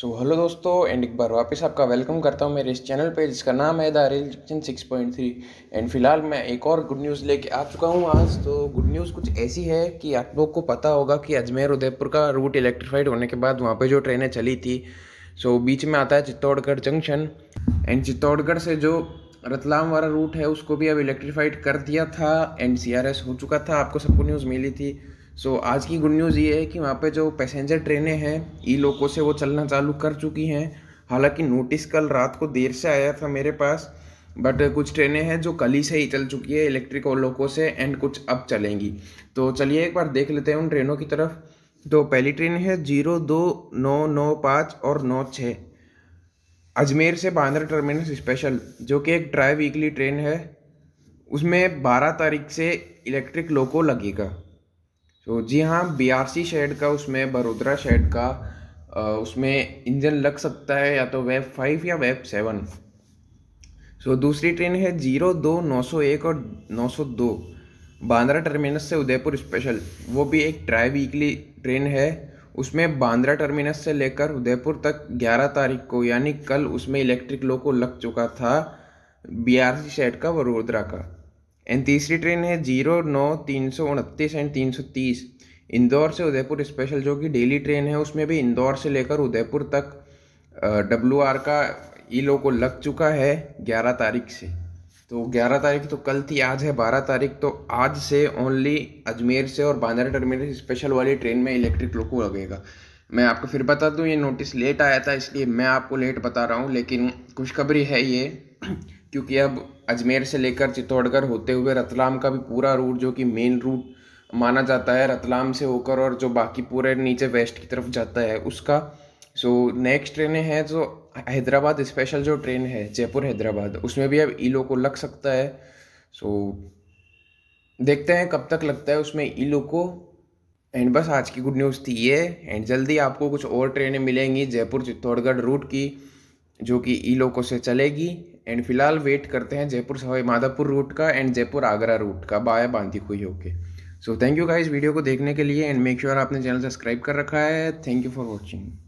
so hello दोस्तों and एक बार वापस आपका वेलकम करता हूँ मेरे इस चैनल पे जिसका नाम है the rail junction six point three and फिलहाल मैं एक और गुड न्यूज़ लेके आ चुका हूँ आज तो गुड न्यूज़ कुछ ऐसी है कि आप लोग को पता होगा कि अजमेर उदयपुर का रूट इलेक्ट्रीफाइड होने के बाद वहाँ पर जो ट्रेनें चली थी सो so, बीच में आता है चित्तौड़गढ़ जंक्शन एंड चित्तौड़गढ़ से जो रतलाम वाला रूट है उसको भी अब इलेक्ट्रीफाइड कर दिया था एंड सी हो चुका था आपको सबको न्यूज़ मिली थी सो so, आज की गुड न्यूज़ ये है कि वहाँ पे जो पैसेंजर ट्रेनें हैं ई लोगों से वो चलना चालू कर चुकी हैं हालांकि नोटिस कल रात को देर से आया था मेरे पास बट कुछ ट्रेनें हैं जो कल ही से ही चल चुकी है इलेक्ट्रिक और लोगों से एंड कुछ अब चलेंगी तो चलिए एक बार देख लेते हैं उन ट्रेनों की तरफ तो पहली ट्रेन है जीरो दो नौ नौ पाँच और नौ छः अजमेर से बांद्रा टर्मिनस स्पेशल जो कि एक ड्राई वीकली ट्रेन है उसमें बारह तारीख से इलेक्ट्रिक लोको लगेगा तो जी हाँ बी शेड का उसमें बड़ोदरा शेड का उसमें इंजन लग सकता है या तो वेब फाइव या वेब सेवन सो तो दूसरी ट्रेन है जीरो दो नौ सौ एक और नौ सौ दो बांद्रा टर्मिनस से उदयपुर स्पेशल वो भी एक ट्राई वीकली ट्रेन है उसमें बांद्रा टर्मिनस से लेकर उदयपुर तक 11 तारीख को यानी कल उसमें इलेक्ट्रिक लो को लग चुका था बीआरसी शेड का वडोदरा का एंड तीसरी ट्रेन है जीरो नौ तीन सौ उनतीस एंड तीन सौ तीस इंदौर से उदयपुर स्पेशल जो कि डेली ट्रेन है उसमें भी इंदौर से लेकर उदयपुर तक डब्ल्यू आर का ई को लग चुका है ग्यारह तारीख से तो ग्यारह तारीख तो कल थी आज है बारह तारीख तो आज से ओनली अजमेर से और बांद्रा टर्मिनल स्पेशल वाली ट्रेन में इलेक्ट्रिक लोको लगेगा मैं आपको फिर बता दूं ये नोटिस लेट आया था इसलिए मैं आपको लेट बता रहा हूँ लेकिन खुशखबरी है ये क्योंकि अब अजमेर से लेकर चित्तौड़गढ़ होते हुए रतलाम का भी पूरा रूट जो कि मेन रूट माना जाता है रतलाम से होकर और जो बाकी पूरे नीचे वेस्ट की तरफ जाता है उसका सो नेक्स्ट ट्रेनें हैं जो हैदराबाद स्पेशल जो ट्रेन है जयपुर हैदराबाद उसमें भी अब ईलो को लग सकता है सो देखते हैं कब तक लगता है उसमें ईलो को एंड बस आज की गुड न्यूज़ थी ये एंड जल्दी आपको कुछ और ट्रेनें मिलेंगी जयपुर चित्तौड़गढ़ रूट की जो कि ई को से चलेगी एंड फिलहाल वेट करते हैं जयपुर सवाई माधोपुर रूट का एंड जयपुर आगरा रूट का बाया बांधी हुई होके so thank you guys video को देखने के लिए एंड मेक श्योर आपने चैनल सब्सक्राइब कर रखा है थैंक यू फॉर वॉचिंग